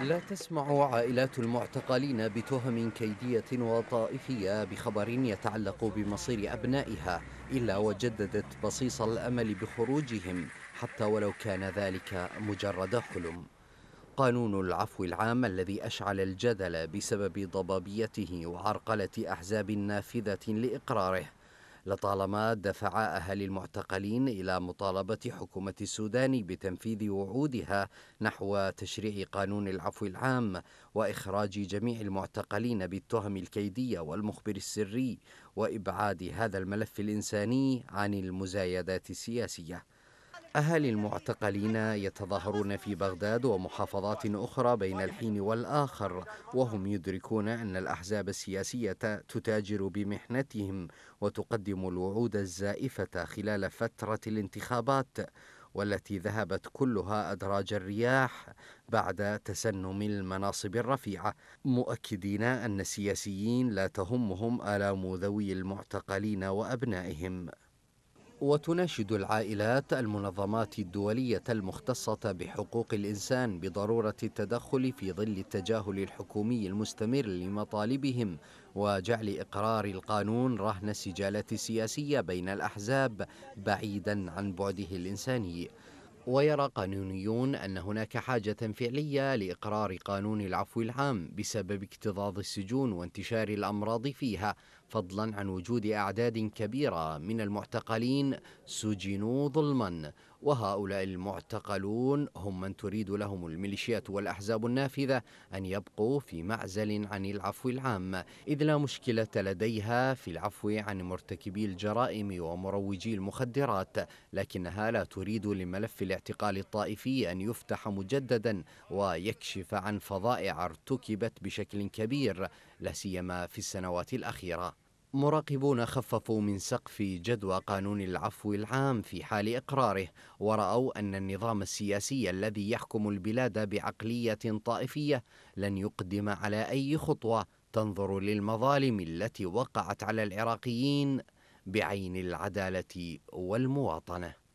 لا تسمع عائلات المعتقلين بتهم كيدية وطائفية بخبر يتعلق بمصير أبنائها إلا وجددت بصيص الأمل بخروجهم حتى ولو كان ذلك مجرد حلم قانون العفو العام الذي أشعل الجدل بسبب ضبابيته وعرقلة أحزاب نافذة لإقراره لطالما دفع أهالي المعتقلين إلى مطالبة حكومة السودان بتنفيذ وعودها نحو تشريع قانون العفو العام وإخراج جميع المعتقلين بالتهم الكيدية والمخبر السري وإبعاد هذا الملف الإنساني عن المزايدات السياسية أهالي المعتقلين يتظاهرون في بغداد ومحافظات أخرى بين الحين والآخر وهم يدركون أن الأحزاب السياسية تتاجر بمحنتهم وتقدم الوعود الزائفة خلال فترة الانتخابات والتي ذهبت كلها أدراج الرياح بعد تسنم المناصب الرفيعة مؤكدين أن السياسيين لا تهمهم آلام ذوي المعتقلين وأبنائهم وتناشد العائلات المنظمات الدولية المختصة بحقوق الإنسان بضرورة التدخل في ظل التجاهل الحكومي المستمر لمطالبهم وجعل إقرار القانون رهن السجالات السياسية بين الأحزاب بعيدا عن بعده الإنساني ويرى قانونيون أن هناك حاجة فعلية لإقرار قانون العفو العام بسبب اكتظاظ السجون وانتشار الأمراض فيها فضلا عن وجود أعداد كبيرة من المعتقلين سجنوا ظلما وهؤلاء المعتقلون هم من تريد لهم الميليشيات والأحزاب النافذة أن يبقوا في معزل عن العفو العام إذ لا مشكلة لديها في العفو عن مرتكبي الجرائم ومروجي المخدرات لكنها لا تريد لملف الاعتقال الطائفي أن يفتح مجددا ويكشف عن فظائع ارتكبت بشكل كبير لا سيما في السنوات الأخيرة مراقبون خففوا من سقف جدوى قانون العفو العام في حال اقراره وراوا ان النظام السياسي الذي يحكم البلاد بعقليه طائفيه لن يقدم على اي خطوه تنظر للمظالم التي وقعت على العراقيين بعين العداله والمواطنه